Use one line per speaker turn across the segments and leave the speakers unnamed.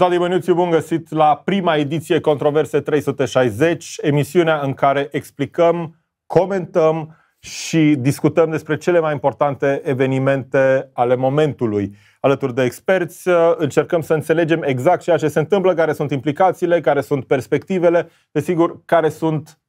Adi Băniuțiu, bun găsit la prima ediție Controverse 360, emisiunea în care explicăm, comentăm și discutăm despre cele mai importante evenimente ale momentului. Alături de experți uh, încercăm să înțelegem exact ceea ce se întâmplă, care sunt implicațiile, care sunt perspectivele, desigur, care sunt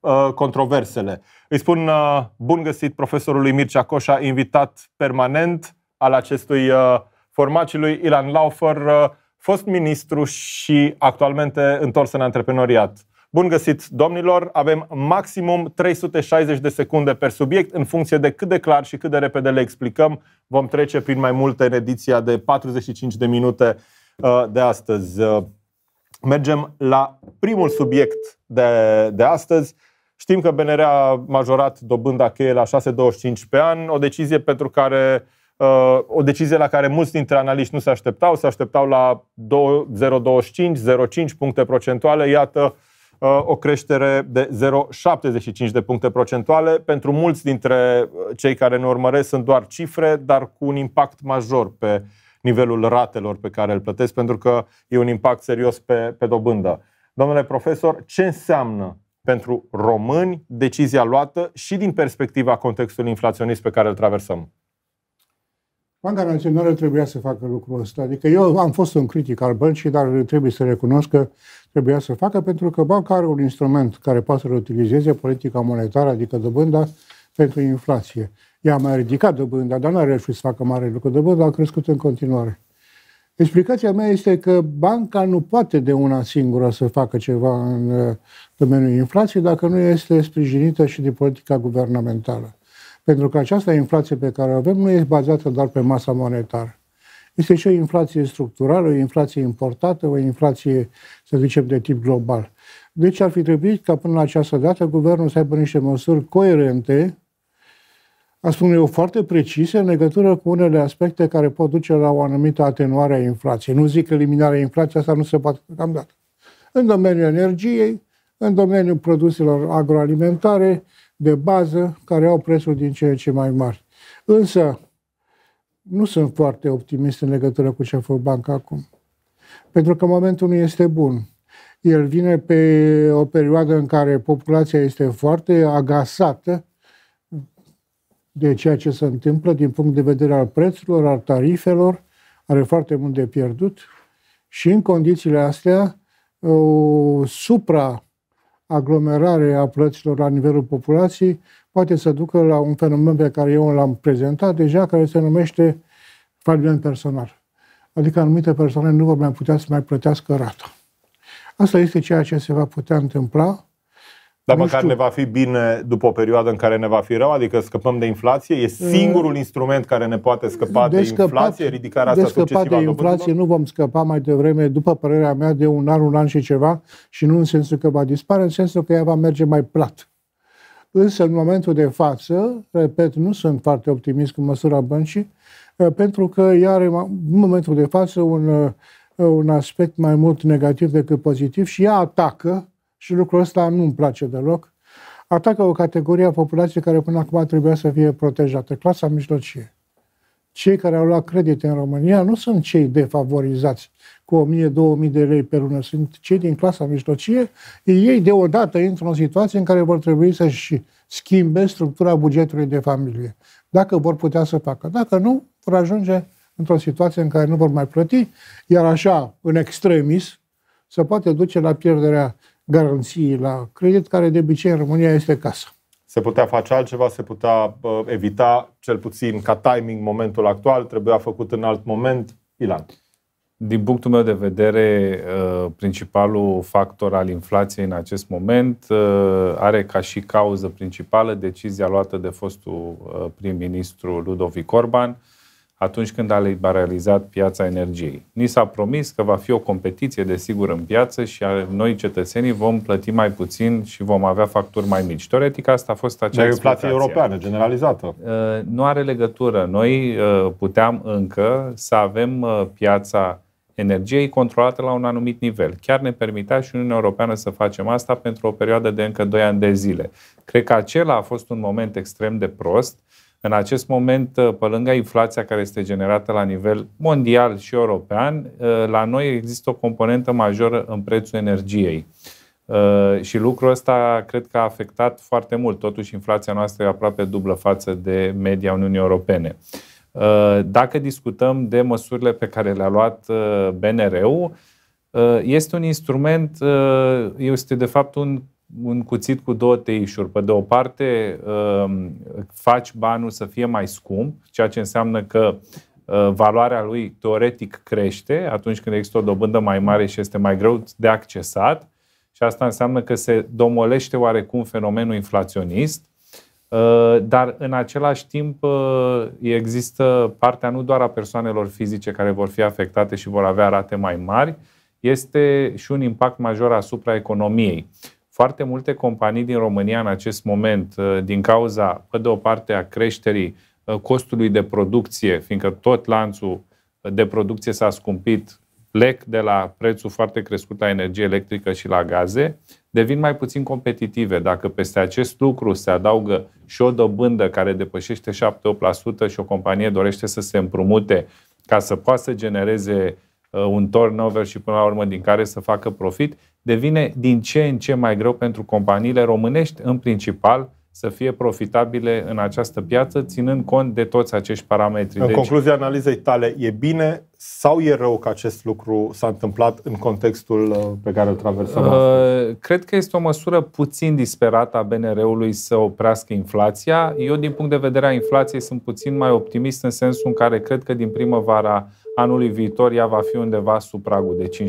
uh, controversele. Îi spun uh, bun găsit profesorului Mircea Coșa, invitat permanent al acestui uh, format și lui Ilan Laufer, uh, fost ministru și actualmente întors în antreprenoriat. Bun găsit, domnilor! Avem maximum 360 de secunde per subiect. În funcție de cât de clar și cât de repede le explicăm, vom trece prin mai multe în ediția de 45 de minute uh, de astăzi. Uh, mergem la primul subiect de, de astăzi. Știm că BNR a majorat dobânda cheie la 6,25 pe an, o decizie pentru care uh, Uh, o decizie la care mulți dintre analiști nu se așteptau, se așteptau la 0,25-0,5 puncte procentuale, iată uh, o creștere de 0,75 de puncte procentuale. Pentru mulți dintre uh, cei care ne urmăresc sunt doar cifre, dar cu un impact major pe nivelul ratelor pe care îl plătesc, pentru că e un impact serios pe, pe dobândă. Domnule profesor, ce înseamnă pentru români decizia luată și din perspectiva contextului inflaționist pe care îl traversăm?
Banca Națională trebuia să facă lucrul ăsta. Adică eu am fost un critic al băncii, dar trebuie să recunosc că trebuia să facă pentru că banca are un instrument care poate să-l utilizeze, politica monetară, adică dobânda, pentru inflație. Ea a mai ridicat dobânda, dar nu a reușit să facă mare lucru. Dobânda a crescut în continuare. Explicația mea este că banca nu poate de una singură să facă ceva în uh, domeniul inflației dacă nu este sprijinită și de politica guvernamentală. Pentru că această inflație pe care o avem nu este bazată doar pe masa monetară. Este și o inflație structurală, o inflație importată, o inflație, să zicem, de tip global. Deci ar fi trebuit ca până la această dată guvernul să aibă niște măsuri coerente, a spune eu, foarte precise în legătură cu unele aspecte care pot duce la o anumită atenuare a inflației. Nu zic eliminarea inflației, asta nu se poate dat. În domeniul energiei, în domeniul produselor agroalimentare, de bază care au prețuri din ce în ce mai mari. Însă, nu sunt foarte optimist în legătură cu ce a făcut banca acum. Pentru că momentul nu este bun. El vine pe o perioadă în care populația este foarte agasată de ceea ce se întâmplă din punct de vedere al prețurilor, al tarifelor, are foarte mult de pierdut și în condițiile astea o supra aglomerare a plăților la nivelul populației poate să ducă la un fenomen pe care eu l-am prezentat deja, care se numește faliment personal. Adică anumite persoane nu vor mai putea să mai plătească rata. Asta este ceea ce se va putea întâmpla
dar nu măcar știu. ne va fi bine după o perioadă în care ne va fi rău, adică scăpăm de inflație. E mm. singurul e... instrument care ne poate scăpa de, de scăpat, inflație, ridicarea de asta scăpa de inflație
nu vom scăpa mai devreme, după părerea mea, de un an, un an și ceva și nu în sensul că va dispare, în sensul că ea va merge mai plat. Însă, în momentul de față, repet, nu sunt foarte optimist cu măsura băncii, eh, pentru că ea are, în momentul de față, un, eh, un aspect mai mult negativ decât pozitiv și ea atacă și lucrul ăsta nu îmi place deloc, atacă o categorie a populației care până acum trebuia să fie protejată, clasa mijlocie. Cei care au luat credite în România nu sunt cei defavorizați cu 1000-2000 de lei pe lună, sunt cei din clasa mijlocie, ei deodată intră în o situație în care vor trebui să-și schimbe structura bugetului de familie, dacă vor putea să facă. Dacă nu, vor ajunge într-o situație în care nu vor mai plăti, iar așa, în extremis, se poate duce la pierderea garanții la credit, care de obicei în România este casă.
Se putea face altceva, se putea uh, evita, cel puțin ca timing, momentul actual, trebuia făcut în alt moment. Ilan.
Din punctul meu de vedere, uh, principalul factor al inflației în acest moment uh, are ca și cauză principală decizia luată de fostul prim-ministru Ludovic Orban, atunci când a liberalizat piața energiei. Ni s-a promis că va fi o competiție de sigur în piață și noi cetățenii vom plăti mai puțin și vom avea facturi mai mici. Teoretic asta a fost acea Dar plată europeană
generalizată.
Uh, nu are legătură. Noi uh, puteam încă să avem uh, piața energiei controlată la un anumit nivel. Chiar ne permitea și Uniunea Europeană să facem asta pentru o perioadă de încă 2 ani de zile. Cred că acela a fost un moment extrem de prost în acest moment, uh, pe lângă inflația care este generată la nivel mondial și european, uh, la noi există o componentă majoră în prețul energiei. Uh, și lucrul ăsta cred că a afectat foarte mult. Totuși, inflația noastră e aproape dublă față de media Uniunii Europene. Dacă discutăm de măsurile pe care le-a luat BNR-ul, este un instrument, este de fapt un un cuțit cu două teișuri. Pe de o parte, um, faci banul să fie mai scump, ceea ce înseamnă că uh, valoarea lui teoretic crește atunci când există o dobândă mai mare și este mai greu de accesat. Și asta înseamnă că se domolește oarecum fenomenul inflaționist. Uh, dar în același timp uh, există partea nu doar a persoanelor fizice care vor fi afectate și vor avea rate mai mari, este și un impact major asupra economiei. Foarte multe companii din România în acest moment, uh, din cauza, pe de o parte, a creșterii uh, costului de producție, fiindcă tot lanțul uh, de producție s-a scumpit, plec de la prețul foarte crescut la energie electrică și la gaze, devin mai puțin competitive. Dacă peste acest lucru se adaugă și o dobândă care depășește 7-8% și o companie dorește să se împrumute ca să poată să genereze Uh, un turnover și până la urmă din care să facă profit, devine din ce în ce mai greu pentru companiile românești, în principal, să fie profitabile în această piață, ținând cont de toți acești parametri. În deci, concluzia
analizei tale, e bine sau e rău că acest lucru s-a întâmplat în contextul uh, pe care îl traversăm?
Uh, cred că este o măsură puțin disperată a BNR-ului să oprească inflația. Eu, din punct de vedere a inflației, sunt puțin mai optimist în sensul în care cred că din primăvara uh, anului viitor ea va fi undeva sub pragul de 5-6%.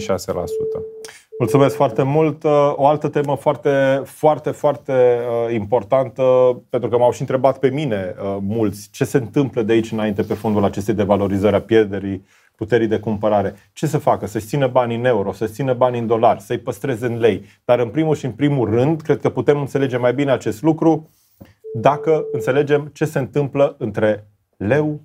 Mulțumesc foarte mult. O altă temă foarte, foarte, foarte uh, importantă, pentru că m-au și întrebat pe mine uh, mulți ce se întâmplă de aici înainte pe fondul acestei devalorizări a pierderii puterii de cumpărare. Ce să facă? Să-și țină banii în euro, să-și țină banii în dolari, să-i păstreze în lei. Dar în primul și în primul rând, cred că putem înțelege mai bine acest lucru dacă înțelegem ce se întâmplă între leu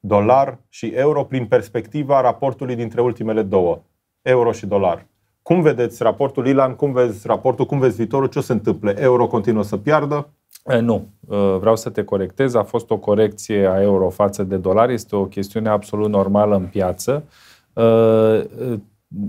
dolar și euro prin perspectiva raportului dintre ultimele două, euro și dolar. Cum vedeți raportul, Ilan? Cum vezi raportul? Cum vezi viitorul? Ce o întâmplă? întâmple? Euro continuă să piardă?
Nu, vreau să te corectez. A fost o corecție a euro față de dolar. Este o chestiune absolut normală în piață.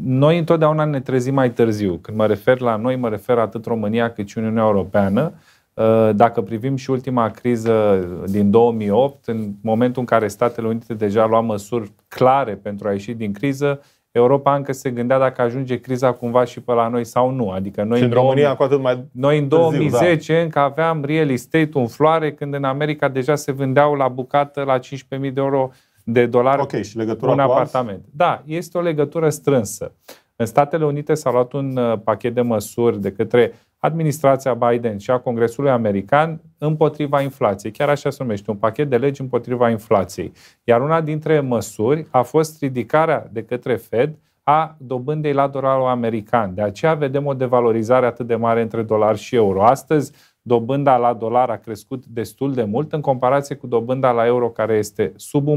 Noi întotdeauna ne trezim mai târziu. Când mă refer la noi, mă refer atât România cât și Uniunea Europeană. Uh, dacă privim și ultima criză din 2008, în momentul în care Statele Unite deja lua măsuri clare pentru a ieși din criză, Europa încă se gândea dacă ajunge criza cumva și pe la noi sau nu. Adică noi și în, România 2000, cu atât mai Noi în 2010 târziu, da. încă aveam real estate în floare, când în America deja se vândeau la bucată la 15.000 de euro de dolari okay, și legătura un apartament. Azi? Da, este o legătură strânsă. În Statele Unite s-a luat un uh, pachet de măsuri de către administrația Biden și a Congresului American împotriva inflației. Chiar așa se numește, un pachet de legi împotriva inflației. Iar una dintre măsuri a fost ridicarea de către Fed a dobândei la dolarul american. De aceea vedem o devalorizare atât de mare între dolar și euro. Astăzi, dobânda la dolar a crescut destul de mult în comparație cu dobânda la euro care este sub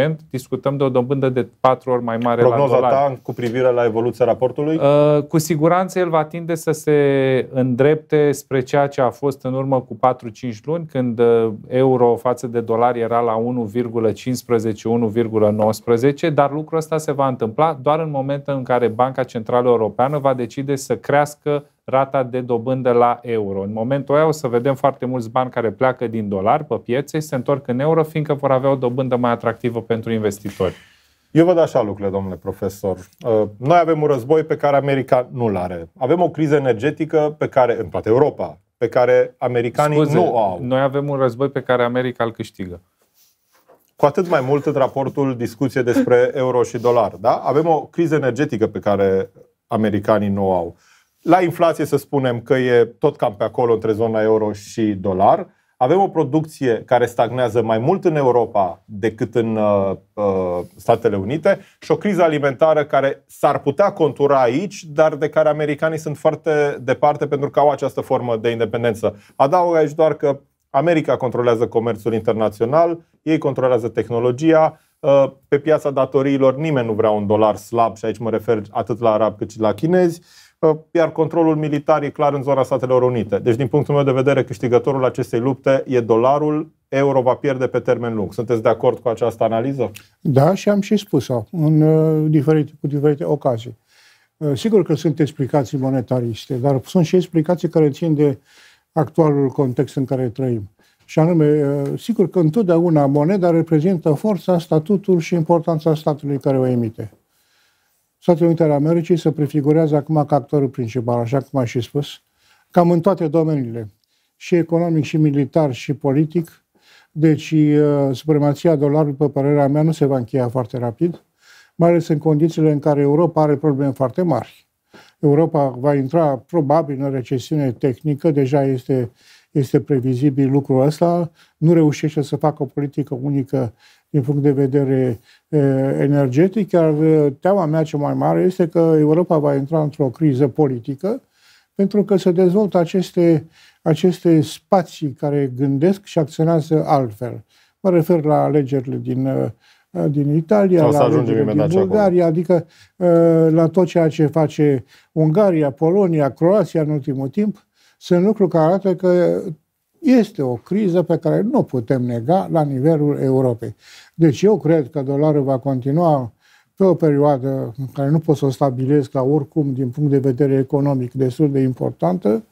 1%. Discutăm de o dobândă de 4 ori mai mare Prognoza la dolar.
ta cu privire la evoluția raportului?
Uh, cu siguranță el va tinde să se îndrepte spre ceea ce a fost în urmă cu 4-5 luni când uh, euro față de dolar era la 1,15-1,19, dar lucrul ăsta se va întâmpla doar în momentul în care Banca Centrală Europeană va decide să crească rata de dobândă la euro. În momentul ăia o să vedem foarte mulți bani care pleacă din dolar pe piețe și se întorc în euro, fiindcă vor avea o dobândă mai atractivă pentru investitori.
Eu văd așa lucrurile, domnule profesor. Uh, noi avem un război pe care America nu-l are. Avem o criză energetică pe care, în toată Europa, pe care americanii Scuze, nu au.
Noi avem un război pe care America îl câștigă.
Cu atât mai mult în raportul discuție despre euro și dolar. Da? Avem o criză energetică pe care americanii nu au. La inflație să spunem că e tot cam pe acolo între zona euro și dolar. Avem o producție care stagnează mai mult în Europa decât în uh, uh Statele Unite și o criză alimentară care s-ar putea contura aici, dar de care americanii sunt foarte departe pentru că au această formă de independență. Adaug aici doar că America controlează comerțul internațional, ei controlează tehnologia, uh, pe piața datoriilor nimeni nu vrea un dolar slab și aici mă refer atât la arab cât și la chinezi Ă, iar controlul militar e clar în zona Statelor Unite. Deci, din punctul meu de vedere, câștigătorul acestei lupte e dolarul, euro va pierde pe termen lung. Sunteți de acord cu această analiză?
Da, și am și spus-o în ă, diferite, cu diferite ocazii. Ă, sigur că sunt explicații monetariste, dar sunt și explicații care țin de actualul context în care trăim. Și anume, sigur că întotdeauna moneda reprezintă forța, statutul și importanța statului care o emite. Statele Unite ale Americii se prefigurează acum ca actorul principal, așa cum a și spus, cam în toate domeniile, și economic, și militar, și politic. Deci, uh, supremația dolarului, pe părerea mea, nu se va încheia foarte rapid, mai ales în condițiile în care Europa are probleme foarte mari. Europa va intra probabil în recesiune tehnică, deja este, este previzibil lucrul ăsta, nu reușește să facă o politică unică din punct de vedere energetic, iar teama mea cea mai mare este că Europa va intra într-o criză politică, pentru că se dezvoltă aceste, aceste spații care gândesc și acționează altfel. Mă refer la alegerile din, din Italia, la alegerile din Bulgaria, adică la tot ceea ce face Ungaria, Polonia, Croația în ultimul timp, sunt lucruri care arată că este o criză pe care nu putem nega la nivelul Europei. Deci eu cred că dolarul va continua pe o perioadă în care nu pot să o stabilesc, ca oricum, din punct de vedere economic, destul de importantă,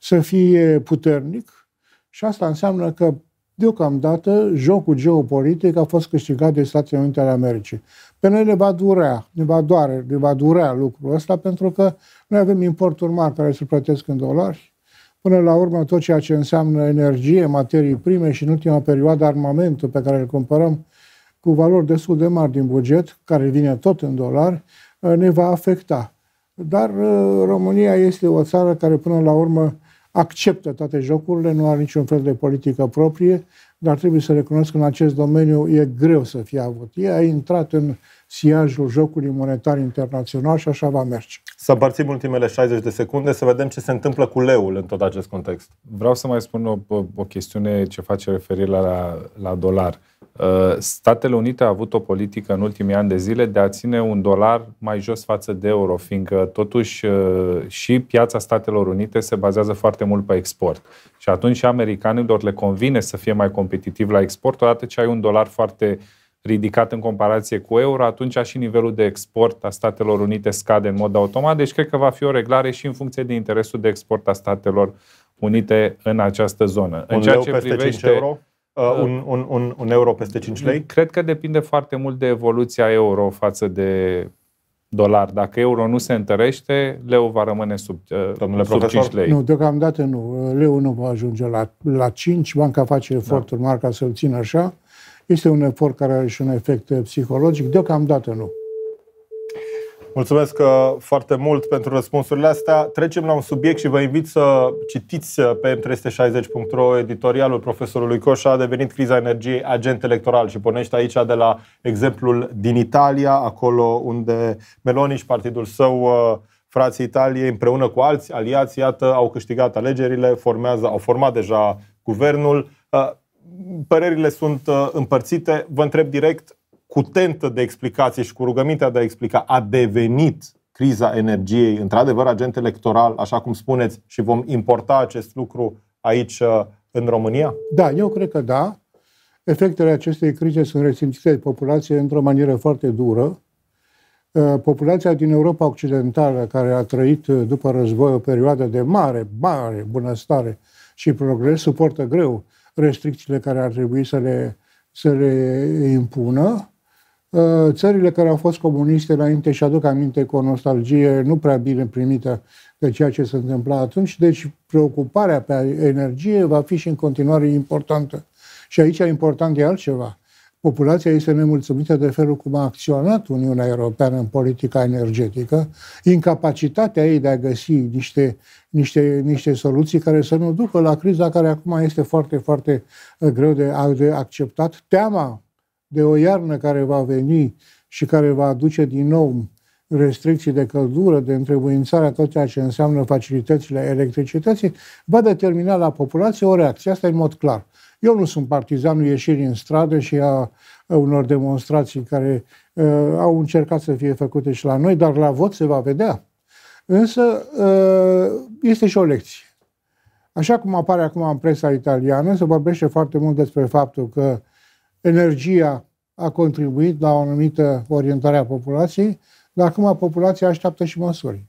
să fie puternic. Și asta înseamnă că, deocamdată, jocul geopolitic a fost câștigat de Statele Unite ale Americii. Pe noi ne va durea, ne va doare, ne va durea lucrul ăsta, pentru că noi avem importuri mari care se plătesc în dolari, Până la urmă, tot ceea ce înseamnă energie, materii prime și, în ultima perioadă, armamentul pe care îl cumpărăm cu valori destul de mari din buget, care vine tot în dolari, uh, ne va afecta. Dar uh, România este o țară care, până la urmă, acceptă toate jocurile, nu are niciun fel de politică proprie, dar trebuie să recunosc că în acest domeniu e greu să fie avut. Ea a intrat în siajul jocului monetar internațional și așa va merge.
Să parțim ultimele 60 de secunde să vedem ce se întâmplă cu leul în tot acest context.
Vreau să mai spun o, o chestiune ce face referire la, la dolar. Uh, Statele Unite a avut o politică în ultimii ani de zile de a ține un dolar mai jos față de euro, fiindcă totuși uh, și piața Statelor Unite se bazează foarte mult pe export. Și atunci americanilor le convine să fie mai competitiv la export, odată ce ai un dolar foarte uh, ridicat în comparație cu euro, atunci și nivelul de export a Statelor Unite scade în mod automat, deci cred că va fi o reglare și în funcție de interesul de export a Statelor Unite în această zonă. Un în ceea ce peste privește, 5 euro?
Uh, uh, un, un, un, un euro peste 5 lei?
Cred că depinde foarte mult de evoluția euro față de dolar. Dacă euro nu se întărește, leu va rămâne sub, uh, Domnule sub 5 lei. Nu,
deocamdată nu. Leu nu va ajunge la, la 5. Banca face da. eforturi da. mari ca să-l țină așa. Este un efort care are și un efect psihologic? Deocamdată nu.
Mulțumesc uh, foarte mult pentru răspunsurile astea. Trecem la un subiect și vă invit să citiți uh, pe m360.ro editorialul profesorului Coșa a devenit criza energiei agent electoral și pornește aici de la exemplul din Italia, acolo unde Meloni și partidul său uh, frații Italiei împreună cu alți aliați, iată, au câștigat alegerile, formează, au format deja guvernul părerile sunt uh, împărțite. Vă întreb direct, cu tentă de explicație și cu rugămintea de a explica, a devenit criza energiei într-adevăr agent electoral, așa cum spuneți, și vom importa acest lucru aici uh, în România?
Da, eu cred că da. Efectele acestei crize sunt resimțite de populație într-o manieră foarte dură. Uh, populația din Europa Occidentală, care a trăit după război o perioadă de mare, mare bunăstare și progres, suportă greu restricțiile care ar trebui să le, să le impună. Uh, țările care au fost comuniste înainte și aduc aminte cu o nostalgie nu prea bine primită de ceea ce se întâmpla atunci, deci preocuparea pe energie va fi și în continuare importantă. Și aici important e altceva populația este nemulțumită de felul cum a acționat Uniunea Europeană în politica energetică, incapacitatea ei de a găsi niște, niște, niște soluții care să nu ducă la criza care acum este foarte, foarte uh, greu de, de acceptat, teama de o iarnă care va veni și care va aduce din nou restricții de căldură, de întrebuințarea tot ceea ce înseamnă facilitățile electricității, va determina la populație o reacție. Asta e în mod clar. Eu nu sunt partizanul ieșirii în stradă și a unor demonstrații care uh, au încercat să fie făcute și la noi, dar la vot se va vedea. Însă uh, este și o lecție. Așa cum apare acum în presa italiană, se vorbește foarte mult despre faptul că energia a contribuit la o anumită orientare a populației, dar acum populația așteaptă și măsuri.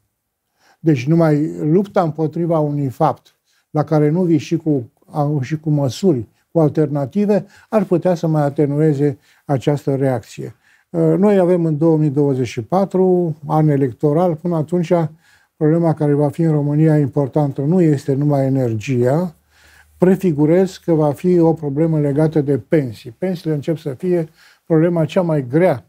Deci numai lupta împotriva unui fapt la care nu vii și cu, și cu măsuri cu alternative, ar putea să mai atenueze această reacție. Uh, noi avem în 2024 an electoral, până atunci problema care va fi în România importantă nu este numai energia, prefigurez că va fi o problemă legată de pensii. Pensiile încep să fie problema cea mai grea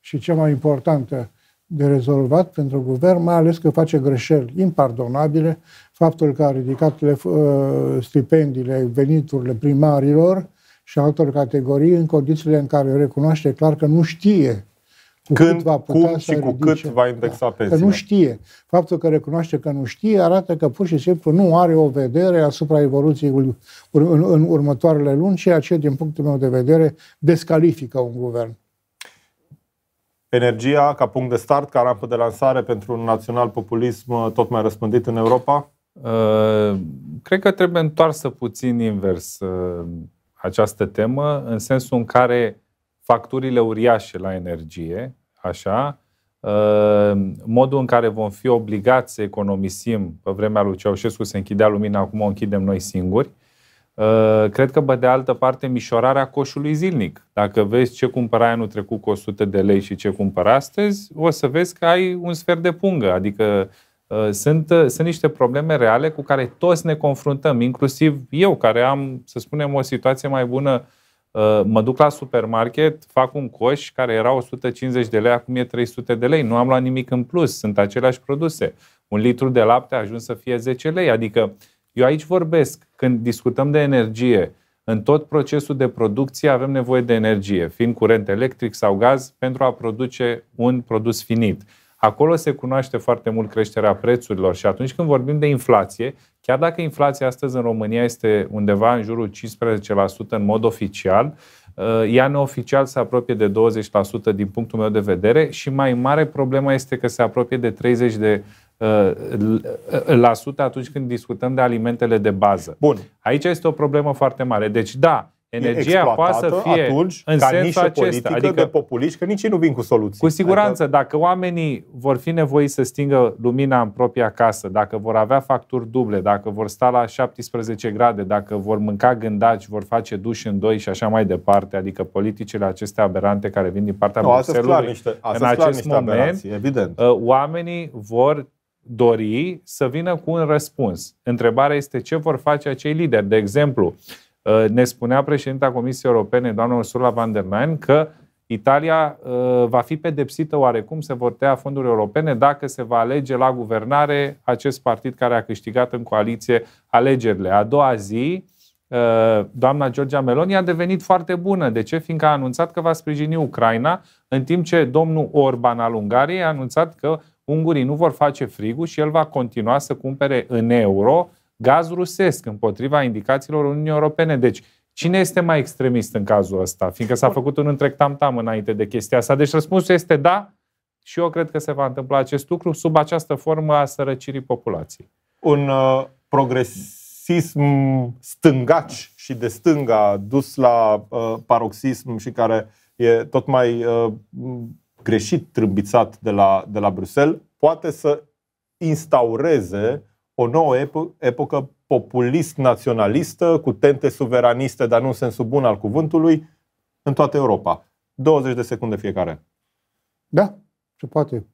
și cea mai importantă de rezolvat pentru guvern, mai ales că face greșeli impardonabile, faptul că a ridicat ă, stipendiile, veniturile primarilor și altor categorii în condițiile în care recunoaște clar că nu știe cu când, cât va putea cum să și ridice. cu cât
va indexa da. pensia. Că nu
știe. Faptul că recunoaște că nu știe arată că pur și simplu nu are o vedere asupra evoluției în, în următoarele luni, ceea ce, din punctul meu de vedere, descalifică un guvern
energia ca punct de start, ca rampă de lansare pentru un național-populism uh,
tot mai răspândit în Europa? Uh, cred că trebuie întoarsă puțin invers uh, această temă, în sensul în care facturile uriașe la energie, așa, modul în care vom fi obligați să economisim, pe vremea lui Ceaușescu se închidea lumina, acum o închidem noi singuri, Uh, cred că, de altă parte, mișorarea coșului zilnic. Dacă vezi ce cumpărai anul trecut cu 100 de lei și ce cumpăra astăzi, o să vezi că ai un sfert de pungă. Adică uh, sunt, uh, sunt niște probleme reale cu care toți ne confruntăm, inclusiv eu, care am, să spunem, o situație mai bună. Mă duc la supermarket, fac un coș care era 150 de lei, acum e 300 de lei. Nu am luat nimic în plus, sunt aceleași produse. Un litru de lapte a ajuns să fie 10 lei. Adică eu aici vorbesc, când discutăm de energie, în tot procesul de producție avem nevoie de energie, fiind curent electric sau gaz, pentru a produce un produs finit. Acolo se cunoaște foarte mult creșterea prețurilor și atunci când vorbim de inflație, chiar dacă inflația astăzi în România este undeva în jurul 15% în mod oficial, ă, ea neoficial se apropie de 20% din punctul meu de vedere și mai mare problema este că se apropie de 30% de la sută atunci când discutăm de alimentele de bază. Bun. Aici este o problemă foarte mare. Deci, da, energia poate să fie atunci, în ca sensul acesta. Adică de
populiști, că nici ei nu vin cu soluții.
Cu siguranță, adică... dacă oamenii vor fi nevoiți să stingă lumina în propria casă, dacă vor avea facturi duble, dacă vor sta la 17 grade, dacă vor mânca gândaci, vor face duș în doi și așa mai departe, adică politicile acestea aberante care vin din partea nu, Bruxellesului, clar, niște, în acest moment, aberații, evident. Uh, oamenii vor dori să vină cu un răspuns. Întrebarea este ce vor face acei lideri. De exemplu, uh, ne spunea președinta Comisiei Europene, doamna Ursula von der Leyen, că Italia uh, va fi pedepsită oarecum, se vor tăia fonduri europene dacă se va alege la guvernare acest partid care a câștigat în coaliție alegerile. A doua zi, uh, doamna Georgia Meloni a devenit foarte bună. De ce? Fiindcă a anunțat că va sprijini Ucraina, în timp ce domnul Orban al Ungariei a anunțat că ungurii nu vor face frigul și el va continua să cumpere în euro gaz rusesc împotriva indicațiilor Uniunii Europene. Deci, Cine este mai extremist în cazul ăsta? Fiindcă s-a făcut un întreg tam-tam înainte de chestia asta. Deci răspunsul este da și eu cred că se va întâmpla acest lucru sub această formă a sărăcirii populației.
Un uh, progresism stângaci și de stânga dus la uh, paroxism și care e tot mai uh, greșit trâmbițat de la, de la Bruxelles, poate să instaureze o nouă epo- epocă populist-naționalistă, cu tente suveraniste, dar nu în sensul bun al cuvântului, în toată Europa. 20 de secunde fiecare.
Da, se poate.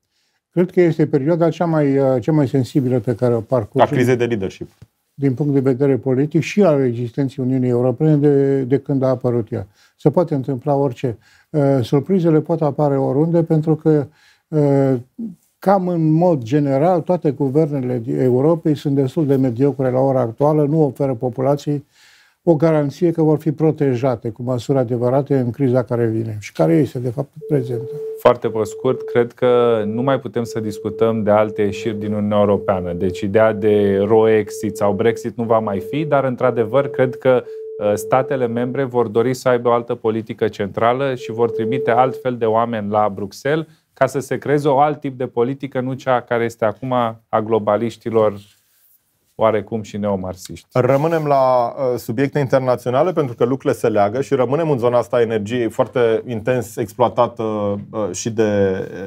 Cred că este perioada cea mai, cea mai sensibilă pe care o parcurgem. La crize de leadership din punct de vedere politic și al existenței Uniunii Europene de, de când a apărut ea. Se poate întâmpla orice. Uh, surprizele pot apare oriunde pentru că uh, cam în mod general toate guvernele Europei sunt destul de mediocre la ora actuală, nu oferă populației uh, o garanție că vor fi protejate cu măsuri adevărate în criza care vine și care este, de fapt, prezentă.
Foarte pe scurt, cred că nu mai putem să discutăm de alte ieșiri din Uniunea Europeană. Deci ideea de Roexit sau Brexit nu va mai fi, dar, într-adevăr, cred că uh, statele membre vor dori să aibă o altă politică centrală și vor trimite altfel de oameni la Bruxelles ca să se creeze o alt tip de politică, nu cea care este acum a globaliștilor oarecum și neomarxiști.
Rămânem la uh, subiecte internaționale pentru că lucrurile se leagă și rămânem în zona asta a energiei foarte intens exploatată uh, și de,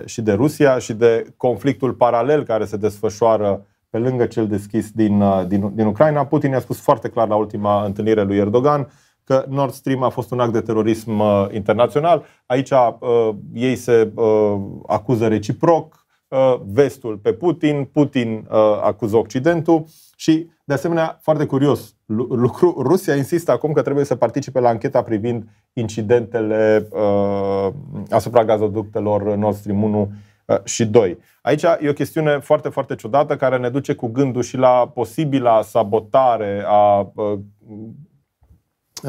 uh, și de Rusia și de conflictul paralel care se desfășoară pe lângă cel deschis din, din, din Ucraina. Putin i-a spus foarte clar la ultima întâlnire lui Erdogan că Nord Stream a fost un act de terorism internațional. Aici ei se acuză reciproc Uh, vestul pe Putin, Putin uh, acuză Occidentul și, de asemenea, foarte curios lucru, Rusia insistă acum că trebuie să participe la ancheta privind incidentele uh, asupra gazoductelor Nord Stream 1 și 2. Aici e o chestiune foarte, foarte ciudată care ne duce cu gândul și la posibila sabotare a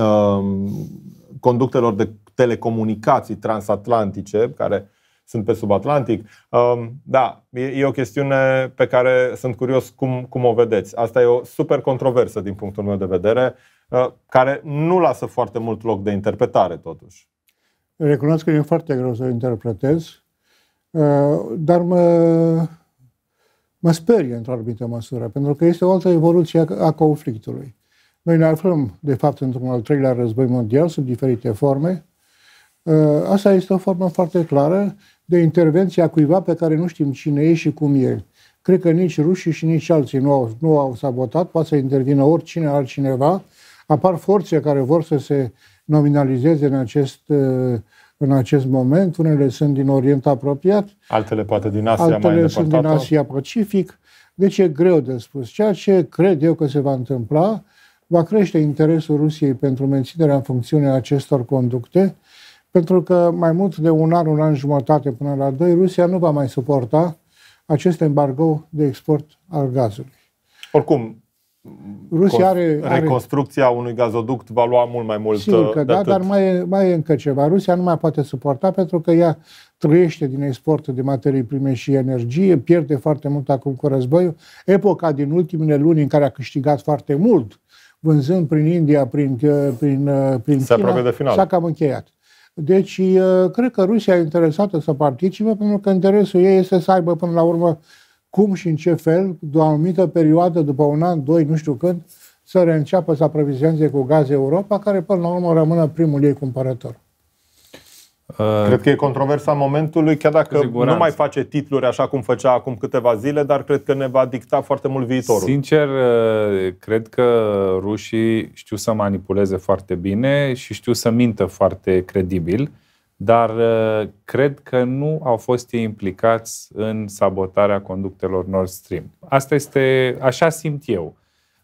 um, conductelor de telecomunicații transatlantice, care sunt pe subatlantic. Um, da, e o chestiune pe care sunt curios cum, cum o vedeți. Asta e o super controversă din punctul meu de vedere, uh, care nu lasă foarte mult loc de interpretare totuși.
Recunosc că e foarte greu să interpretez, uh, dar mă, mă sperie într-o anumită măsură, pentru că este o altă evoluție a conflictului. Noi ne aflăm, de fapt, într-un al treilea război mondial, sub diferite forme, Uh, asta este o formă foarte clară de intervenție a cuiva pe care nu știm cine e și cum e. Cred că nici rușii și nici alții nu au, nu au sabotat, poate să intervină oricine altcineva. Apar forțe care vor să se nominalizeze în acest, uh, în acest moment. Unele sunt din Orient apropiat,
altele poate din Asia altele mai Altele sunt din Asia
Pacific. Deci e greu de spus. Ceea ce cred eu că se va întâmpla va crește interesul Rusiei pentru menținerea în funcțiune a acestor conducte pentru că mai mult de un an, un an jumătate până la doi, Rusia nu va mai suporta acest embargo de export al gazului. Oricum, Rusia are, are...
reconstrucția unui gazoduct va lua mult mai mult Sigur că uh, da, atât. dar mai
e, mai e încă ceva. Rusia nu mai poate suporta pentru că ea trăiește din export de materii prime și energie, pierde foarte mult acum cu războiul. Epoca din ultimele luni în care a câștigat foarte mult, vânzând prin India, prin, uh, prin, uh, prin se China, de final. s-a cam încheiat. Deci, cred că Rusia e interesată să participe, pentru că interesul ei este să aibă până la urmă cum și în ce fel, de o anumită perioadă, după un an, doi, nu știu când, să reînceapă să aprovizioneze cu gaze Europa, care până la urmă rămână primul ei cumpărător.
Uh, cred că e controversa momentului, chiar dacă nu mai face titluri așa cum făcea acum câteva zile, dar cred că ne va dicta foarte mult viitorul. Sincer,
uh, cred că rușii știu să manipuleze foarte bine și știu să mintă foarte credibil, dar uh, cred că nu au fost ei implicați în sabotarea conductelor Nord Stream. Asta este, așa simt eu.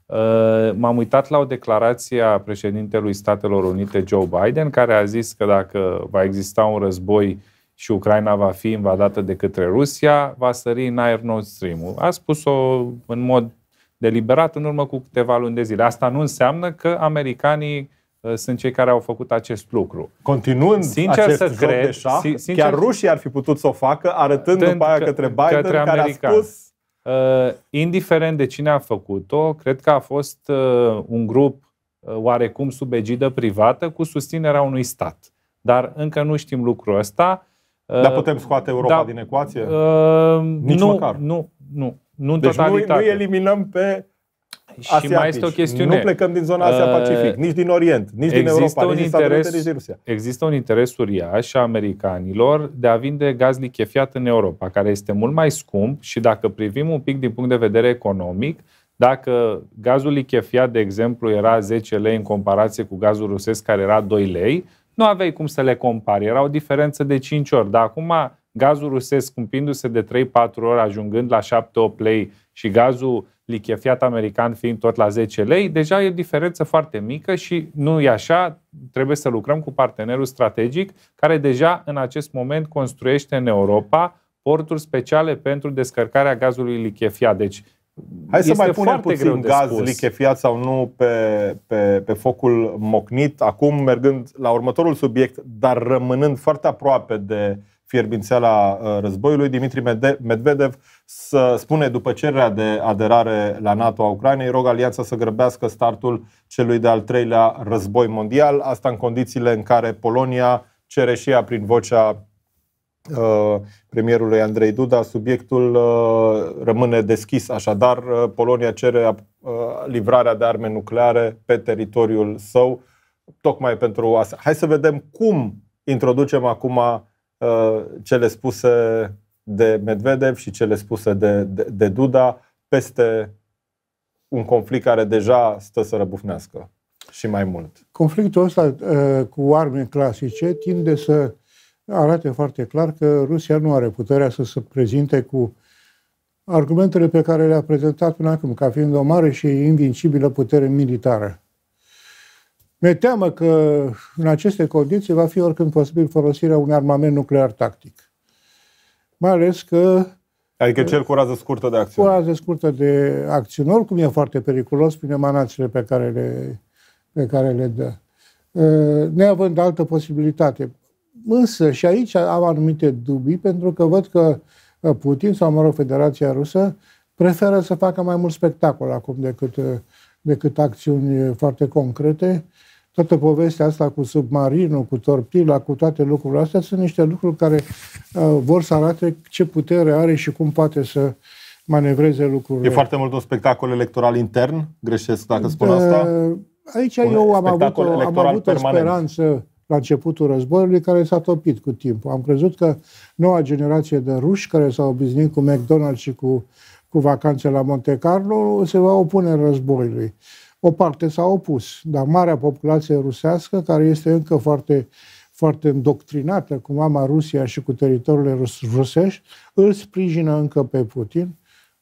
Uh, m-am uitat la o declarație a președintelui Statelor Unite, Joe Biden, care a zis că dacă va exista un război și Ucraina va fi invadată de către Rusia, va sări în aer Nord Stream-ul. A spus-o în mod deliberat în urmă cu câteva luni de zile. Asta nu înseamnă că americanii uh, sunt cei care au făcut acest lucru. Continuând sincer acest să joc cred, de șah, sincer, chiar rușii
ar fi putut să o facă, arătând după aia către Biden, către care a spus
Uh, indiferent de cine a făcut-o, cred că a fost uh, un grup uh, oarecum sub egidă privată cu susținerea unui stat. Dar încă nu știm lucrul ăsta. Uh, Dar putem scoate Europa da, din ecuație? Uh, Nici nu, măcar. Nu, nu. Nu în deci totalitate.
Nu, nu eliminăm pe și mai este o chestiune. Nu plecăm din zona Asia-Pacific, uh, nici din Orient, nici din Europa, nici din Statele Unite, nici din Rusia.
Există un interes uriaș a americanilor de a vinde gaz lichefiat în Europa, care este mult mai scump și dacă privim un pic din punct de vedere economic, dacă gazul lichefiat, de exemplu, era 10 lei în comparație cu gazul rusesc care era 2 lei, nu aveai cum să le compari. Era o diferență de 5 ori. Dar acum gazul rusesc scumpindu-se de 3-4 ori, ajungând la 7-8 lei și gazul lichefiat american fiind tot la 10 lei, deja e o diferență foarte mică și nu e așa, trebuie să lucrăm cu partenerul strategic care deja în acest moment construiește în Europa porturi speciale pentru descărcarea gazului lichefiat. Deci Hai să mai punem puțin gaz spus.
lichefiat sau nu pe, pe, pe focul mocnit, acum mergând la următorul subiect, dar rămânând foarte aproape de uh, fierbințeala uh, războiului, Dimitri Medvedev să spune după cererea de aderare la NATO a Ucrainei, rog alianța să grăbească startul celui de-al treilea război mondial, asta în condițiile în care Polonia cere și ea prin vocea uh, premierului Andrei Duda, subiectul uh, rămâne deschis. Așadar, Polonia cere livrarea de arme nucleare pe teritoriul său, tocmai pentru asta. Hai să vedem cum introducem acum Uh, cele spuse de Medvedev și cele spuse de, de, de Duda peste un conflict care deja stă să răbufnească și mai mult.
Conflictul ăsta uh, cu arme clasice tinde să arate foarte clar că Rusia nu are puterea să se prezinte cu argumentele pe care le-a prezentat până acum, ca fiind o mare și invincibilă putere militară. Mi-e teamă că în aceste condiții va fi oricând posibil folosirea unui armament nuclear tactic. Mai ales că Adică cel cu
rază scurtă de
acțiune. Cu rază scurtă de acțiune. Oricum e foarte periculos prin emanațiile pe care le, pe care le dă. Ă, neavând altă posibilitate. Însă și aici am anumite dubii pentru că văd că ă, Putin sau, mă rog, Federația Rusă preferă să facă mai mult spectacol acum decât, ă, decât acțiuni foarte concrete toată povestea asta cu submarinul, cu torpila, cu toate lucrurile astea, sunt niște lucruri care uh, vor să arate ce putere are și cum poate să manevreze lucrurile. E foarte
mult un spectacol electoral intern? Greșesc dacă spun asta? asta?
Aici un eu am avut, o, am avut o speranță la începutul războiului care s-a topit cu timpul. Am crezut că noua generație de ruși care s-au obișnuit cu McDonald's și cu, cu vacanțe la Monte Carlo se va opune războiului. Uh, o parte s-a opus, dar marea populație rusească, care este încă foarte, foarte îndoctrinată cu mama Rusia și cu teritoriile rus- rusești, îl sprijină încă pe Putin.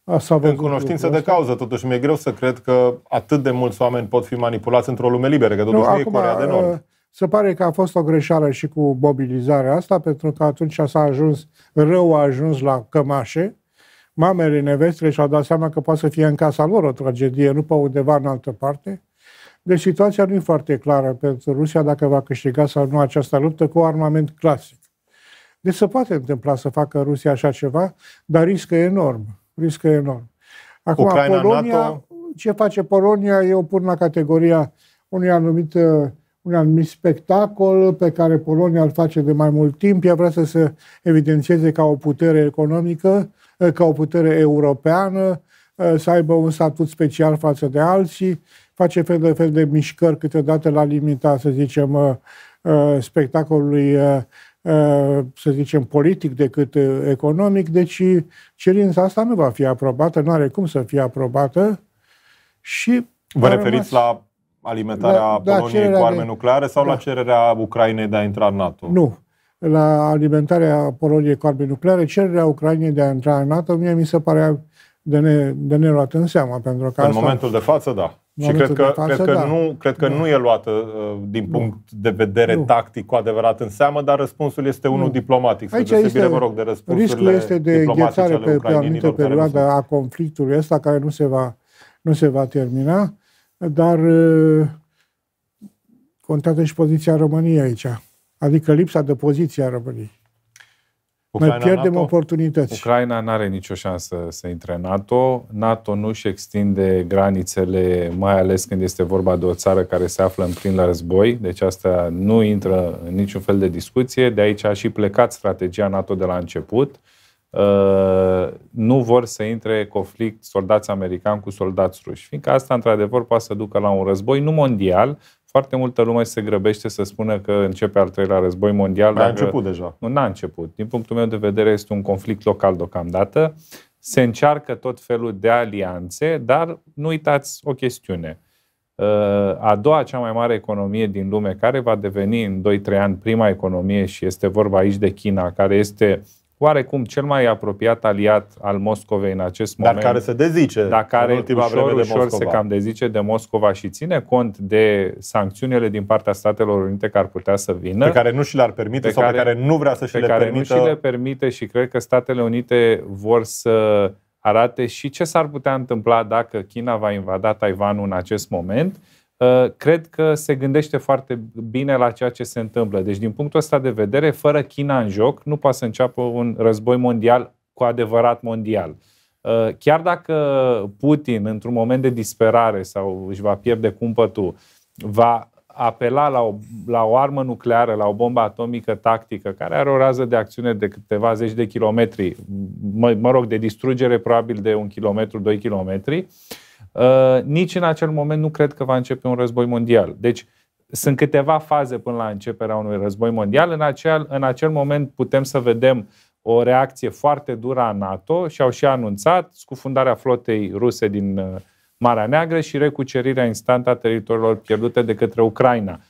Asta în cunoștință de
cauză, totuși mi-e greu să cred că atât de mulți oameni pot fi manipulați într-o lume liberă, că totuși nu, nu acum, e Corea de Nord. Uh,
se pare că a fost o greșeală și cu mobilizarea asta, pentru că atunci s-a ajuns, rău a ajuns la cămașe, mamele, nevestele și-au dat seama că poate să fie în casa lor o tragedie, nu pe undeva în altă parte. Deci situația nu e foarte clară pentru Rusia dacă va câștiga sau nu această luptă cu armament clasic. Deci se poate întâmpla să facă Rusia așa ceva, dar riscă enorm. Riscă enorm. Acum, Ucraina, Polonia, NATO... ce face Polonia, eu pun la categoria unui anumit, uh, un anumit spectacol pe care Polonia îl face de mai mult timp. Ea vrea să se evidențieze ca o putere economică Eh, ca o putere europeană, eh, să aibă un statut special față de alții, face fel de fel de mișcări câteodată la limita, să zicem, eh, spectacolului, să zicem, politic decât economic. Deci cerința asta nu va fi aprobată, nu are cum să fie aprobată și... Vă referiți rămas... la
alimentarea da, da Poloniei da, cu arme de... nucleare sau da. la cererea Ucrainei de a intra în NATO?
Nu, la alimentarea Poloniei cu arme nucleare, cererea Ucrainei de a intra în NATO, mie mi se pare de, ne, de neluat în seama. Pentru că în asta, momentul de
față, da. Și cred că, față, cred că, da. nu, cred că nu. Da. nu e luată uh, din punct nu. de vedere nu. tactic cu adevărat în seamă, dar răspunsul este unul nu. diplomatic. Aici este, vă rog, de riscul este de înghețare pe, pe anumită perioadă
a conflictului ăsta care nu se va, nu se va termina, dar uh, contează și poziția României aici. Adică lipsa de poziție a României. Ucraina, Noi pierdem NATO? oportunități.
Ucraina nu are nicio șansă să intre în NATO. NATO nu își extinde granițele, mai ales când este vorba de o țară care se află în plin la război. Deci asta nu intră în niciun fel de discuție. De aici a și plecat strategia NATO de la început. Uh, nu vor să intre conflict soldați americani cu soldați ruși, fiindcă asta, într-adevăr, poate să ducă la un război, nu mondial, foarte multă lume se grăbește să spună că începe al treilea război mondial. Dar a început deja. Nu, n-a început. Din punctul meu de vedere, este un conflict local deocamdată. Se încearcă tot felul de alianțe, dar nu uitați o chestiune. Uh, a doua cea mai mare economie din lume, care va deveni în 2-3 ani prima economie, și este vorba aici de China, care este oarecum cel mai apropiat aliat al Moscovei în acest moment. Dar care se dezice. Dar care ultima ușor, vreme de ușor se cam dezice de Moscova și ține cont de sancțiunile din partea Statelor Unite care ar putea să vină. Pe care nu și le-ar permite pe sau care, pe care nu vrea să și pe le care permită. nu și le permite și cred că Statele Unite vor să arate și ce s-ar putea întâmpla dacă China va invada Taiwanul în acest moment Uh, cred că se gândește foarte bine la ceea ce se întâmplă. Deci, din punctul ăsta de vedere, fără China în joc, nu poate să înceapă un război mondial cu adevărat mondial. Uh, chiar dacă Putin, într-un moment de disperare sau își va pierde cumpătul, va apela la o, la o armă nucleară, la o bombă atomică tactică, care are o rază de acțiune de câteva zeci de kilometri, mă, mă rog, de distrugere probabil de un kilometru, doi kilometri, uh, Uh, nici în acel moment nu cred că va începe un război mondial. Deci sunt câteva faze până la începerea unui război mondial. În acel, în acel moment putem să vedem o reacție foarte dură a NATO și au și anunțat scufundarea flotei ruse din uh, Marea Neagră și recucerirea instantă a teritoriilor pierdute de către Ucraina.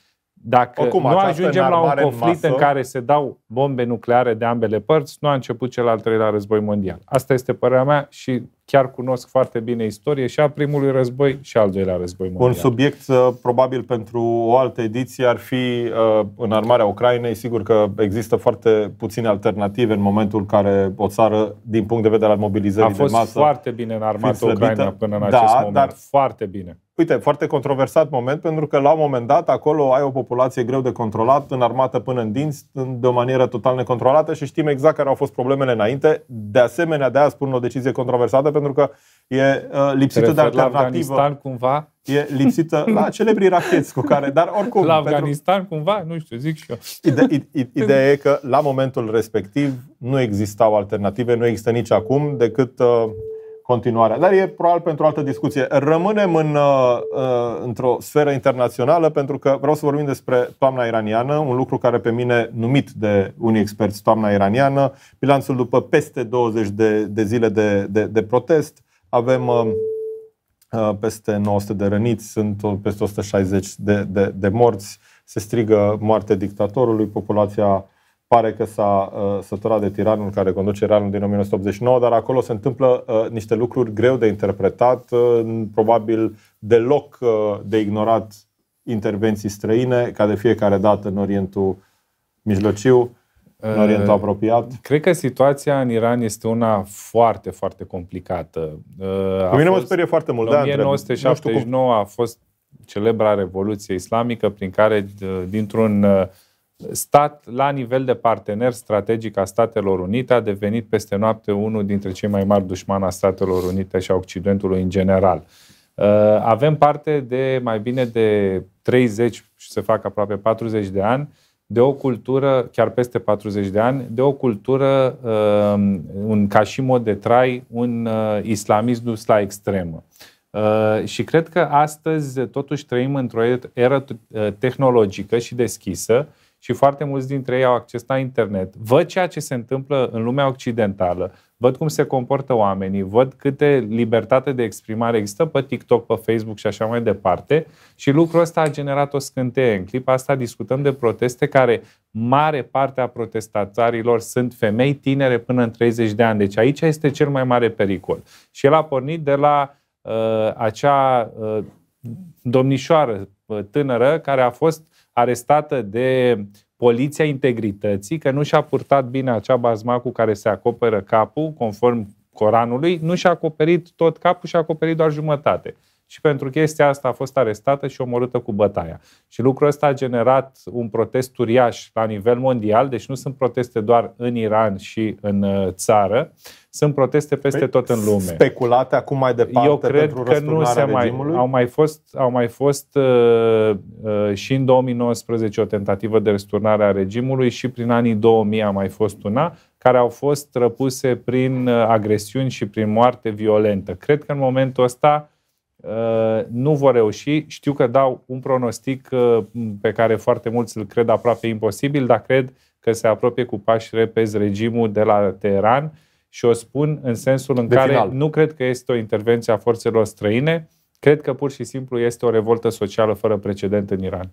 Dacă Oricum, nu ajungem la un conflict în, masă... în care se dau bombe nucleare de ambele părți, nu a început cel al treilea război mondial. Asta este părerea mea și chiar cunosc foarte bine istorie și a primului război și al doilea război mondial. Un
subiect uh, probabil pentru o altă ediție ar fi uh, înarmarea Ucrainei. Sigur că există foarte puține alternative în momentul în care o țară, din punct de vedere al mobilizării de masă... A fost foarte bine înarmată Ucraina până în da, acest moment. Dar,
foarte bine.
Uite, foarte controversat moment, pentru că la un moment dat acolo ai o populație greu de controlat, înarmată până în dinți, de o manieră total necontrolată și știm exact care au fost problemele înainte. De asemenea, de aia spun o decizie controversată, pentru pentru că e uh, lipsită de alternativă. La cumva? E lipsită la celebrii racheți cu care, dar oricum... La
Afganistan pentru... cumva? Nu știu, zic și eu.
Ide- ideea e că la momentul respectiv nu existau alternative, nu există nici acum, decât uh, continuarea. Dar e probabil pentru altă discuție. Rămânem în, uh, uh, într-o sferă internațională pentru că vreau să vorbim despre toamna iraniană, un lucru care pe mine, numit de unii experți toamna iraniană, bilanțul după peste 20 de, de zile de, de, de protest, avem uh, peste 900 de răniți, sunt peste 160 de, de, de morți, se strigă moarte dictatorului, populația pare că s-a uh, săturat de tiranul care conduce Iranul din 1989, dar acolo se întâmplă uh, niște lucruri greu de interpretat, uh, probabil deloc uh, de ignorat intervenții străine, ca de fiecare dată în Orientul Mijlociu, în uh, Orientul apropiat.
Cred că situația în Iran este una foarte, foarte complicată. Uh, a Pe mine mă sperie foarte mult. Da, în 1979 a fost celebra Revoluție Islamică, prin care, uh, dintr-un stat la nivel de partener strategic a Statelor Unite a devenit peste noapte unul dintre cei mai mari dușmani a Statelor Unite și a Occidentului în general. Uh, avem parte de mai bine de 30 și se fac aproape 40 de ani de o cultură, chiar peste 40 de ani, de o cultură, uh, un, ca și mod de trai, un uh, islamism dus la extremă. Și cred că astăzi totuși trăim într-o er-, eră tehnologică și deschisă, și foarte mulți dintre ei au acces la internet. Văd ceea ce se întâmplă în lumea occidentală, văd cum se comportă oamenii, văd câte libertate de exprimare există pe TikTok, pe Facebook și așa mai departe și lucrul ăsta a generat o scânteie. În clipa asta discutăm de proteste care mare parte a protestatarilor sunt femei tinere până în 30 de ani. Deci aici este cel mai mare pericol. Și el a pornit de la uh, acea uh, domnișoară uh, tânără care a fost arestată de Poliția Integrității că nu și-a purtat bine acea bazma cu care se acoperă capul, conform Coranului, nu și-a acoperit tot capul și-a acoperit doar jumătate și pentru chestia asta a fost arestată și omorâtă cu bătaia. Și lucrul ăsta a generat un protest uriaș la nivel mondial, deci nu sunt proteste doar în Iran și în uh, țară, sunt proteste peste păi, tot în lume. Speculate acum mai departe Eu cred pentru că nu se mai, regimului? au mai fost, au mai fost uh, uh, și în 2019 o tentativă de răsturnare a regimului și prin anii 2000 a mai fost una, care au fost răpuse prin uh, agresiuni și prin moarte violentă. Cred că în momentul ăsta Uh, nu vor reuși. Știu că dau un pronostic uh, pe care foarte mulți îl cred aproape imposibil, dar cred că se apropie cu pași repezi regimul de la Teheran și o spun în sensul în de care final. nu cred că este o intervenție a forțelor străine, cred că pur și simplu este o revoltă socială fără precedent în Iran.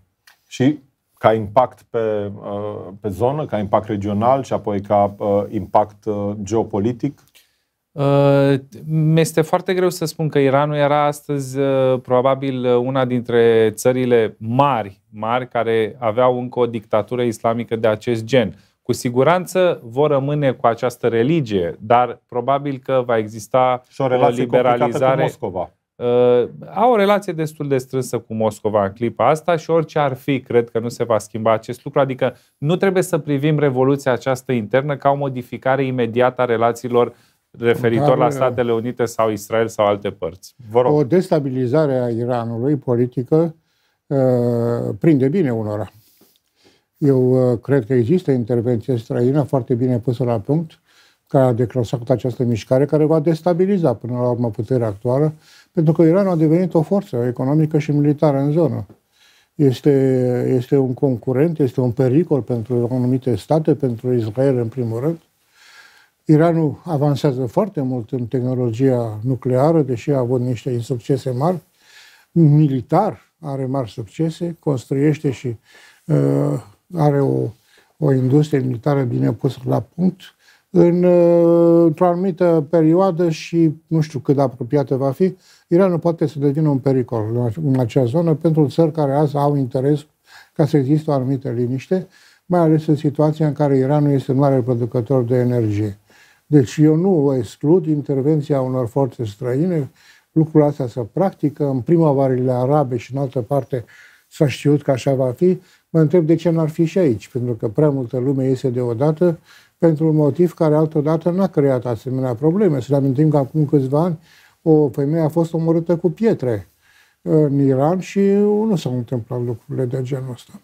Și ca impact pe, uh, pe zonă, ca impact regional și apoi ca
impact geopolitic,
Uh, este foarte greu să spun că Iranul era astăzi uh, probabil uh, una dintre țările mari, mari, care aveau încă o dictatură islamică de acest gen. Cu siguranță vor rămâne cu această religie, dar probabil că va exista și o, o liberalizare. Cu Moscova. Uh, au o relație destul de strânsă cu Moscova în clipa asta și orice ar fi, cred că nu se va schimba acest lucru. Adică nu trebuie să privim revoluția aceasta internă ca o modificare imediată a relațiilor uh, referitor la uh, Statele Unite sau Israel sau alte părți.
Vă rog. O destabilizare a Iranului politică uh, prinde bine unora. Eu uh, cred că există intervenție străină foarte bine pusă la punct, care a declasat această mișcare, care va destabiliza până la urmă puterea actuală, pentru că Iranul a devenit o forță economică și militară în zonă. Este, este un concurent, este un pericol pentru anumite state, pentru Israel în primul rând, Iranul avansează foarte mult în tehnologia nucleară, deși a avut niște insuccese mari. Militar are mari succese, construiește și uh, are o, o industrie militară bine pusă la punct. În, uh, într-o anumită perioadă și nu știu cât de apropiată va fi, Iranul poate să devină un pericol în acea zonă pentru țări care azi au interes ca să există o anumită liniște, mai ales în situația în care Iranul este mare producător de energie. Deci eu nu o exclud intervenția unor forțe străine. Lucrul astea se practică. În primăvarile arabe și în altă parte s-a știut că așa va fi. Mă întreb de ce n-ar fi și aici, pentru că prea multă lume iese deodată pentru un motiv care altădată n-a creat asemenea probleme. Să ne amintim că acum câțiva ani o femeie a fost omorâtă cu pietre în Iran și nu s-au întâmplat lucrurile de genul ăsta.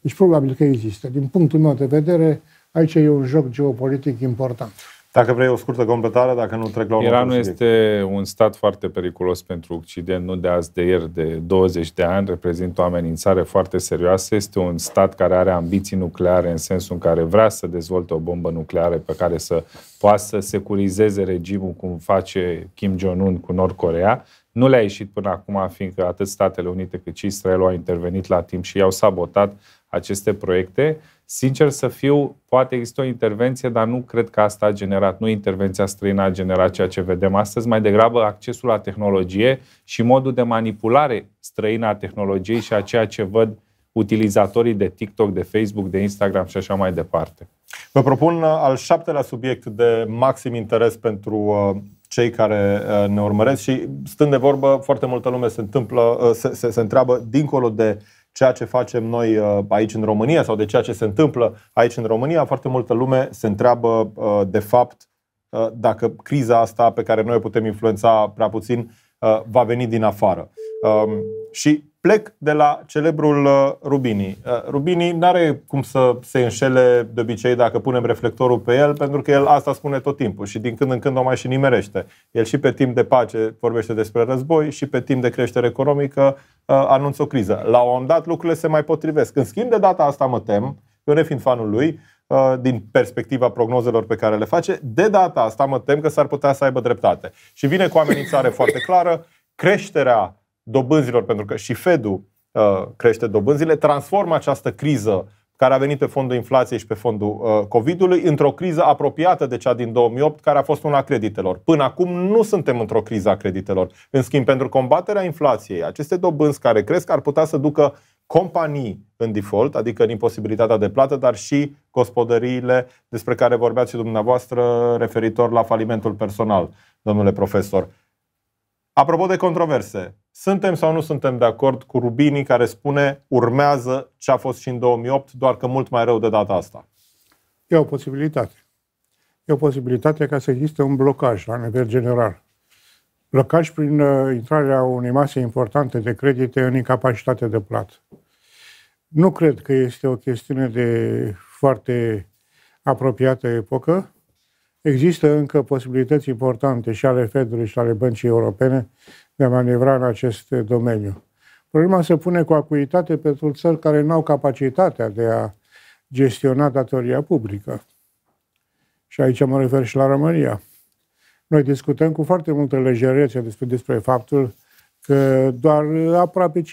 Deci probabil că există. Din punctul meu de vedere, aici e un joc geopolitic important.
Dacă vrei o scurtă completare, dacă nu trec la urmă. Iranul
este un stat foarte periculos pentru Occident, nu de azi de ieri, de 20 de ani, reprezintă o amenințare foarte serioasă. Este un stat care are ambiții nucleare în sensul în care vrea să dezvolte o bombă nucleară pe care să poată să securizeze regimul cum face Kim Jong-un cu Nord-Corea. Nu le-a ieșit până acum, fiindcă atât Statele Unite cât și Israelul au intervenit la timp și i-au sabotat aceste proiecte Sincer să fiu, poate există o intervenție, dar nu cred că asta a generat, nu intervenția străină a generat ceea ce vedem astăzi, mai degrabă accesul la tehnologie și modul de manipulare străină a tehnologiei și a ceea ce văd utilizatorii de TikTok, de Facebook, de Instagram și așa mai departe.
Vă propun uh, al șaptelea subiect de maxim interes pentru uh, cei care uh, ne urmăresc și stând de vorbă, foarte multă lume se întâmplă, se, se, se întreabă dincolo de uh, ceea ce facem noi uh, aici în România sau de ceea ce se întâmplă aici în România, foarte multă lume se întreabă, uh, de fapt, uh, dacă criza asta pe care noi o putem influența prea puțin Uh, va veni din afară. Um, și plec de la celebrul uh, Rubini. Uh, Rubini nu are cum să se înșele de obicei dacă punem reflectorul pe el, pentru că el asta spune tot timpul și din când în când o mai și nimerește. El și pe timp de pace vorbește despre război și pe timp de creștere economică anunță o criză. La un moment dat lucrurile se mai potrivesc. În schimb, de data asta mă tem, eu nefiind fanul lui, Uh, din perspectiva prognozelor pe care le face. De data asta mă tem că s-ar putea să aibă dreptate. Și vine cu o amenințare foarte clară, creșterea dobânzilor, pentru că și Fedul uh, crește dobânzile, transformă această criză care a venit pe fondul inflației și pe fondul uh, COVID-ului, într-o criză apropiată de cea din 2008, care a fost una a creditelor. Până acum nu suntem într-o criză a creditelor. În schimb, pentru combaterea inflației, aceste dobânzi care cresc ar putea să ducă companii în default, adică în imposibilitatea de plată, dar și gospodăriile despre care vorbeați și dumneavoastră referitor la falimentul personal, domnule profesor. Apropo de controverse, suntem sau nu suntem de acord cu Rubini care spune urmează ce a fost și în 2008, doar că mult mai rău de data asta?
E o posibilitate. E o posibilitate ca să existe un blocaj la nivel general. Blocaj prin uh, intrarea unei mase importante de credite în incapacitate de plată. Nu cred că este o chestiune de foarte apropiată epocă. Există încă posibilități importante și ale Fedului și ale băncii europene de a manevra în acest domeniu. Problema se pune cu acuitate pentru țări care nu au capacitatea de a gestiona datoria publică. Și aici mă refer și la România. Noi discutăm cu foarte multă lejerețe despre, despre faptul că doar aproape 50%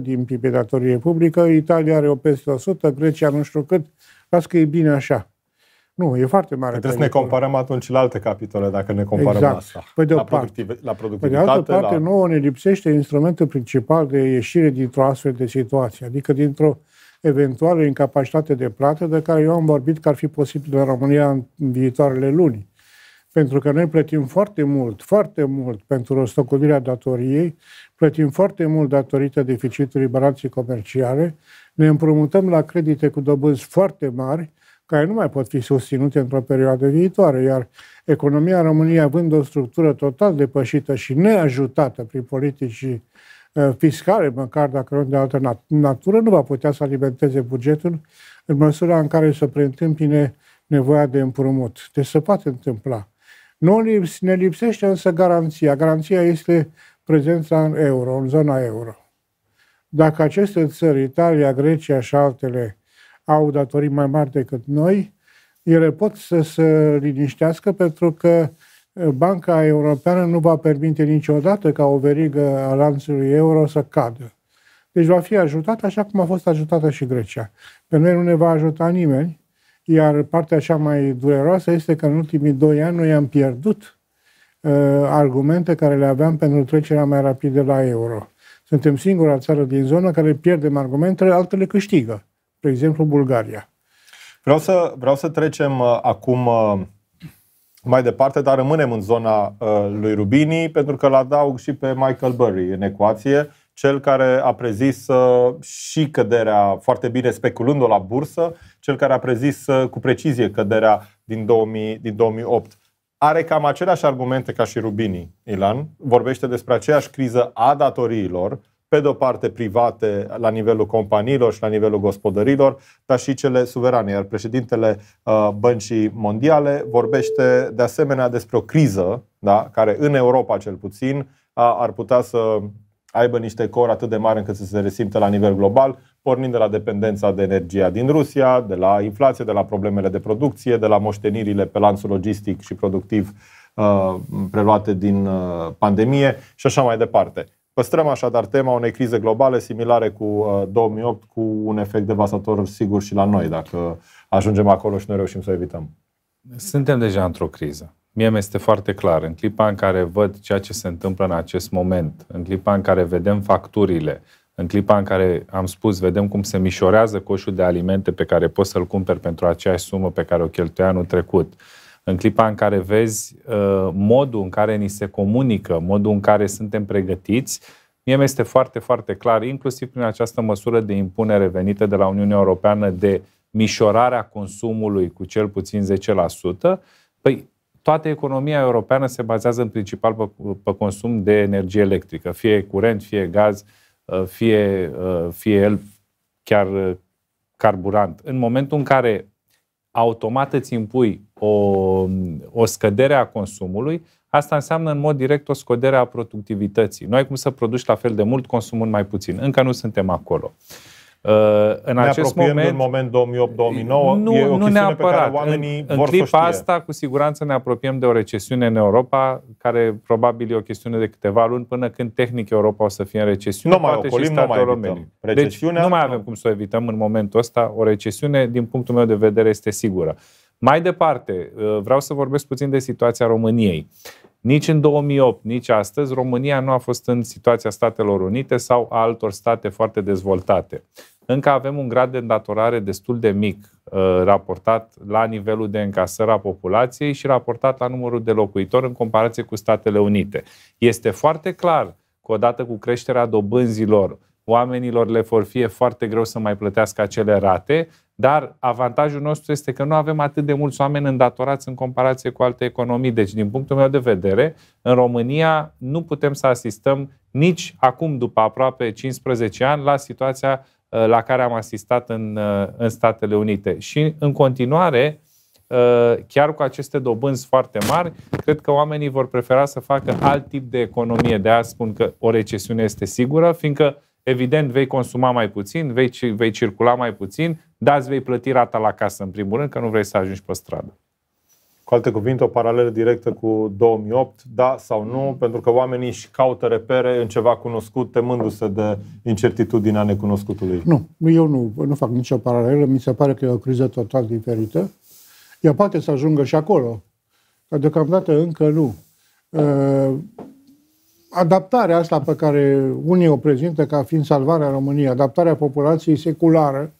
din PIB datorie publică, Italia are o peste 100%, Grecia nu știu cât, las că e bine așa. Nu, e foarte mare. trebuie să ne comparăm
atunci la alte capitole, dacă ne comparăm exact. asta. Păi de la, Productiv- la productivitate. Păi de altă parte, la...
nouă ne lipsește instrumentul principal de ieșire dintr-o astfel de situație, adică dintr-o eventuală incapacitate de plată de care eu am vorbit că ar fi posibil în România în viitoarele luni pentru că noi plătim foarte mult, foarte mult pentru rostocolirea datoriei, plătim foarte mult datorită deficitului balanței comerciale, ne împrumutăm la credite cu dobânzi foarte mari, care nu mai pot fi susținute într-o perioadă viitoare, iar economia României, având o structură total depășită și neajutată prin politici uh, fiscale, măcar dacă nu de altă natură, nu va putea să alimenteze bugetul în măsura în care să preîntâmpine nevoia de împrumut. Deci se poate întâmpla. Nu lips, ne lipsește însă garanția. Garanția este prezența în euro, în zona euro. Dacă aceste țări, Italia, Grecia și altele, au datorii mai mari decât noi, ele pot să se liniștească pentru că eh, Banca Europeană nu va permite niciodată ca o verigă a lanțului euro să cadă. Deci va fi ajutată așa cum a fost ajutată și Grecia. Pe noi nu ne va ajuta nimeni, iar partea așa mai dureroasă este că în ultimii doi ani noi am pierdut uh, argumente care le aveam pentru trecerea mai rapidă la euro. Suntem singura țară din zonă care pierdem argumentele, altele câștigă. De exemplu, Bulgaria.
Vreau să, vreau să trecem uh, acum uh, mai departe, dar rămânem în zona uh, lui Rubini, pentru că l adaug și pe Michael Burry în ecuație cel care a prezis uh, și căderea, foarte bine speculând-o la bursă, cel care a prezis uh, cu precizie căderea din, 2000, din 2008. Are cam aceleași argumente ca și Rubini, Ilan. Vorbește despre aceeași criză a datoriilor, pe de o parte private la nivelul companiilor și la nivelul gospodărilor, dar și cele suverane. Iar președintele uh, Băncii Mondiale vorbește de asemenea despre o criză, da, care în Europa cel puțin ar putea să aibă niște cor atât de mari încât să se resimtă la nivel global, pornind de la dependența de energia din Rusia, de la inflație, de la problemele de producție, de la moștenirile pe lanțul logistic și productiv uh, preluate din uh, pandemie și așa mai departe. Păstrăm așadar tema unei crize globale similare cu uh, 2008, cu un efect devastator sigur și la noi, dacă ajungem acolo și nu reușim să o evităm.
Suntem deja într-o criză mie mi este foarte clar, în clipa în care văd ceea ce se întâmplă în acest moment, în clipa în care vedem facturile, în clipa în care am spus, vedem cum se mișorează coșul de alimente pe care poți să-l cumperi pentru aceeași sumă pe care o cheltuia anul trecut, în clipa în care vezi uh, modul în care ni se comunică, modul în care suntem pregătiți, mie mi este foarte, foarte clar, inclusiv prin această măsură de impunere venită de la Uniunea Europeană de mișorarea consumului cu cel puțin 10%, păi toată economia europeană se bazează în principal pe, pe consum de energie electrică, fie curent, fie gaz, uh, fie, uh, fie el chiar uh, carburant. În momentul în care automat îți impui o, o scădere a consumului, asta înseamnă în mod direct o scădere a productivității. Nu ai cum să produci la fel de mult, consumând mai puțin. Încă nu suntem acolo. Uh, Uh, în ne acest moment, în
moment 2008-2009, nu, e o nu neapărat. Pe care oamenii în, vor clipa să asta,
cu siguranță, ne apropiem de o recesiune în Europa, care probabil e o chestiune de câteva luni până când tehnic Europa o să fie în recesiune. Nu mai ocolim, nu mai evităm. Deci nu mai avem cum să o evităm în momentul ăsta. O recesiune, din punctul meu de vedere, este sigură. Mai departe, uh, vreau să vorbesc puțin de situația României. Nici în 2008, nici astăzi, România nu a fost în situația Statelor Unite sau a altor state foarte dezvoltate. Încă avem un grad de îndatorare destul de mic uh, raportat la nivelul de încasări a populației și raportat la numărul de locuitori în comparație cu Statele Unite. Este foarte clar că odată cu creșterea dobânzilor, oamenilor le vor fie foarte greu să mai plătească acele rate dar avantajul nostru este că nu avem atât de mulți oameni îndatorați în comparație cu alte economii. Deci, din punctul meu de vedere, în România nu putem să asistăm nici acum, după aproape 15 ani, la situația uh, la care am asistat în, uh, în Statele Unite. Și, în continuare, uh, chiar cu aceste dobânzi foarte mari, cred că oamenii vor prefera să facă alt tip de economie. De aia spun că o recesiune este sigură, fiindcă, evident, vei consuma mai puțin, vei, vei circula mai puțin, dar îți vei plăti rata la casă, în primul rând, că nu vrei să ajungi pe stradă.
Cu alte cuvinte, o paralelă directă cu 2008, da sau nu, mm. pentru că oamenii își caută repere în ceva cunoscut, temându-se de incertitudinea necunoscutului.
Nu, eu nu, nu fac nicio paralelă, mi se pare că e o criză total diferită. Ea poate să ajungă și acolo, dar deocamdată încă nu. Ă, adaptarea asta pe care unii o prezintă ca fiind salvarea României, adaptarea populației seculară,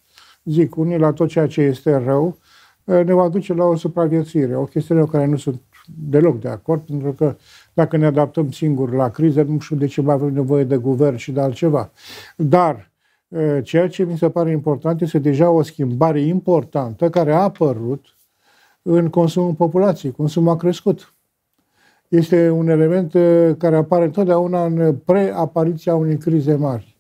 zic unii la tot ceea ce este rău, eh, ne va duce la o supraviețuire, o chestiune cu care nu sunt deloc de acord, pentru că dacă ne adaptăm singuri la criză, nu știu de ce mai avem nevoie de guvern și de altceva. Dar eh, ceea ce mi se pare important este deja o schimbare importantă care a apărut în consumul populației. Consumul a crescut. Este un element eh, care apare întotdeauna în preapariția unei crize mari.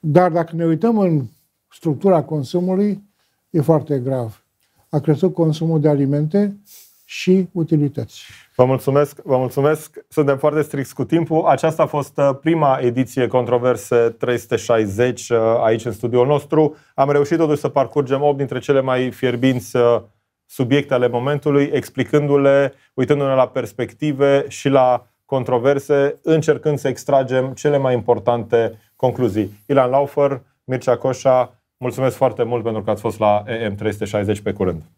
Dar dacă ne uităm în structura consumului e foarte grav. A crescut consumul de alimente și utilități.
Vă mulțumesc, vă mulțumesc. Suntem foarte stricți cu timpul. Aceasta a fost uh, prima ediție Controverse 360 uh, aici în studioul nostru. Am reușit totuși să parcurgem 8 dintre cele mai fierbinți uh, subiecte ale momentului, explicându-le, uitându-ne la perspective și la controverse, încercând să extragem cele mai importante concluzii. Ilan Laufer, Mircea Coșa, Mulțumesc foarte mult pentru că ați fost la EM360 pe curând.